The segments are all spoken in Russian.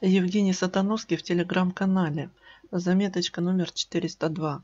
Евгений Сатановский в телеграм-канале. Заметочка номер 402.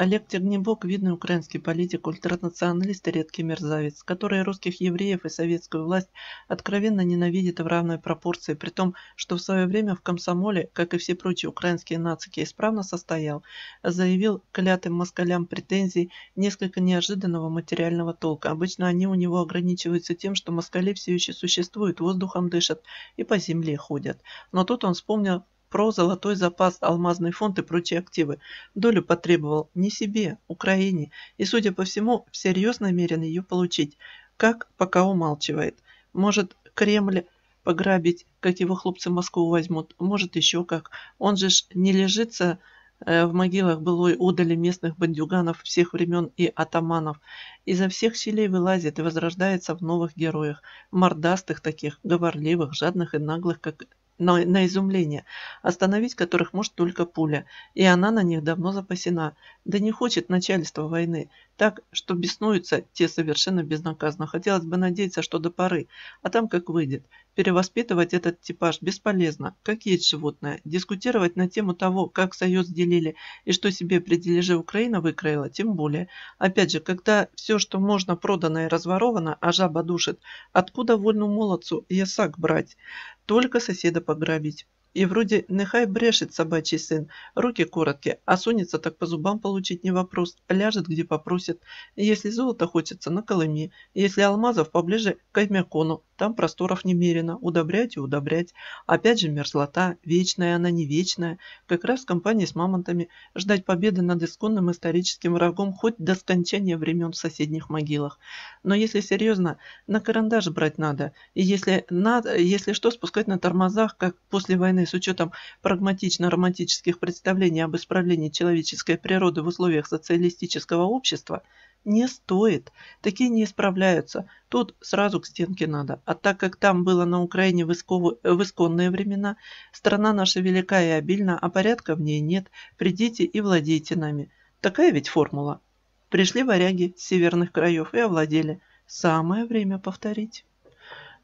Олег Тернебок – видный украинский политик, ультранационалист и редкий мерзавец, который русских евреев и советскую власть откровенно ненавидит в равной пропорции, при том, что в свое время в комсомоле, как и все прочие украинские нацики, исправно состоял, заявил клятым москалям претензий несколько неожиданного материального толка. Обычно они у него ограничиваются тем, что москали все еще существуют, воздухом дышат и по земле ходят. Но тут он вспомнил про золотой запас, алмазный фонд и прочие активы. Долю потребовал не себе, Украине, и, судя по всему, всерьез намерен ее получить. Как, пока умалчивает. Может, Кремль пограбить, как его хлопцы Москву возьмут, может, еще как. Он же ж не лежится э, в могилах былой удали местных бандюганов всех времен и атаманов. Изо всех селей вылазит и возрождается в новых героях, мордастых таких, говорливых, жадных и наглых, как на, на изумление, остановить которых может только пуля, и она на них давно запасена. Да не хочет начальство войны, так, что беснуются те совершенно безнаказанно. Хотелось бы надеяться, что до поры, а там как выйдет перевоспитывать этот типаж бесполезно, как есть животное. Дискутировать на тему того, как Союз делили и что себе при дележе Украина выкроила, тем более. Опять же, когда все, что можно, продано и разворовано, а жаба душит, откуда вольному молодцу ясак брать? Только соседа пограбить. И вроде нехай брешет собачий сын, руки короткие, а сунется так по зубам получить не вопрос, ляжет где попросит. Если золото хочется, на Колыме, если алмазов поближе к Аймякону, там просторов немерено, удобрять и удобрять. Опять же мерзлота, вечная она, не вечная. Как раз в компании с мамонтами ждать победы над исконным историческим врагом хоть до скончания времен в соседних могилах. Но если серьезно, на карандаш брать надо. И если, надо, если что, спускать на тормозах, как после войны с учетом прагматично-романтических представлений об исправлении человеческой природы в условиях социалистического общества, не стоит. Такие не исправляются. Тут сразу к стенке надо а так как там было на Украине в, искову, в исконные времена, страна наша велика и обильна, а порядка в ней нет, придите и владейте нами. Такая ведь формула. Пришли варяги с северных краев и овладели. Самое время повторить.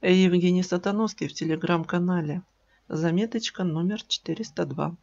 Евгений Сатановский в телеграм-канале. Заметочка номер 402.